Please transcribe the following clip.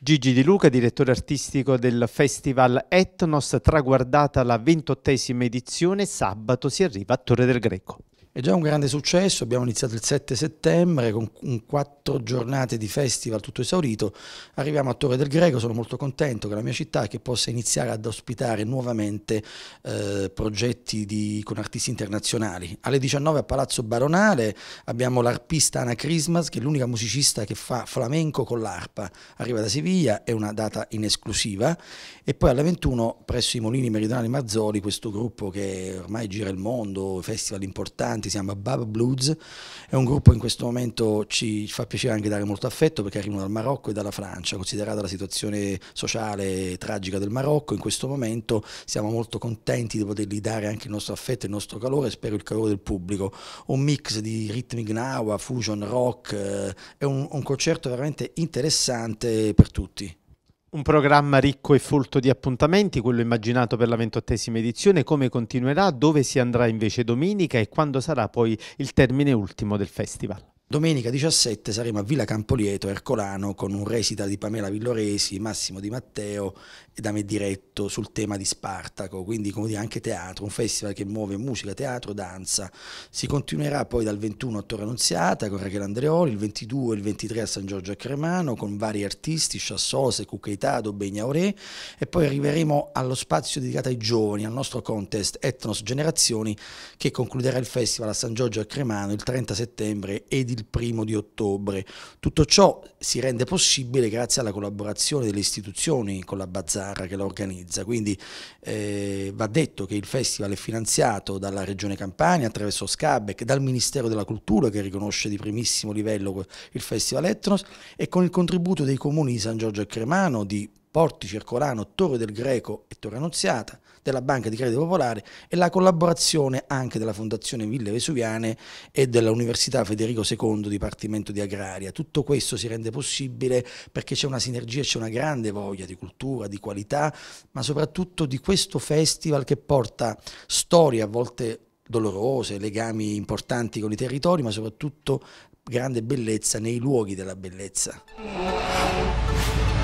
Gigi Di Luca, direttore artistico del Festival Etnos, traguardata la ventottesima edizione, sabato si arriva a Torre del Greco. È già un grande successo, abbiamo iniziato il 7 settembre con quattro giornate di festival tutto esaurito, arriviamo a Torre del Greco, sono molto contento che la mia città che possa iniziare ad ospitare nuovamente eh, progetti di, con artisti internazionali. Alle 19 a Palazzo Baronale abbiamo l'arpista Ana Christmas che è l'unica musicista che fa flamenco con l'arpa, arriva da Siviglia, è una data in esclusiva e poi alle 21 presso i Molini Meridionali Mazzoli, questo gruppo che ormai gira il mondo, festival importanti, si chiama Bar Blues, è un gruppo che in questo momento ci fa piacere anche dare molto affetto perché arrivano dal Marocco e dalla Francia, considerata la situazione sociale tragica del Marocco, in questo momento siamo molto contenti di potergli dare anche il nostro affetto, e il nostro calore, spero il calore del pubblico, un mix di ritmi gnawa, fusion, rock, eh, è un, un concerto veramente interessante per tutti. Un programma ricco e folto di appuntamenti, quello immaginato per la ventottesima edizione, come continuerà, dove si andrà invece domenica e quando sarà poi il termine ultimo del festival. Domenica 17 saremo a Villa Campolieto, Ercolano, con un resita di Pamela Villoresi, Massimo Di Matteo e da me diretto sul tema di Spartaco, quindi come dire anche teatro, un festival che muove musica, teatro, danza. Si continuerà poi dal 21 a Torre Annunziata con Rachel Andreoli, il 22 e il 23 a San Giorgio a Cremano con vari artisti, Chassose, Cuccheitado, Begnaoré e poi arriveremo allo spazio dedicato ai giovani, al nostro contest Etnos Generazioni che concluderà il festival a San Giorgio a Cremano il 30 settembre ed il il primo di ottobre. Tutto ciò si rende possibile grazie alla collaborazione delle istituzioni con la Bazzarra che la organizza, quindi eh, va detto che il festival è finanziato dalla Regione Campania attraverso Scabec, dal Ministero della Cultura che riconosce di primissimo livello il Festival Etnos e con il contributo dei comuni di San Giorgio e Cremano, di Porti Circolano, Torre del Greco e Torre Annunziata, della Banca di Credito Popolare e la collaborazione anche della Fondazione Ville Vesuviane e dell'Università Federico II, Dipartimento di Agraria. Tutto questo si rende possibile perché c'è una sinergia, c'è una grande voglia di cultura, di qualità, ma soprattutto di questo festival che porta storie a volte dolorose, legami importanti con i territori, ma soprattutto grande bellezza nei luoghi della bellezza.